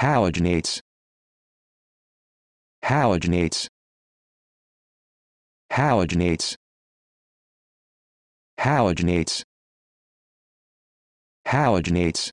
halogenates halogenates halogenates halogenates halogenates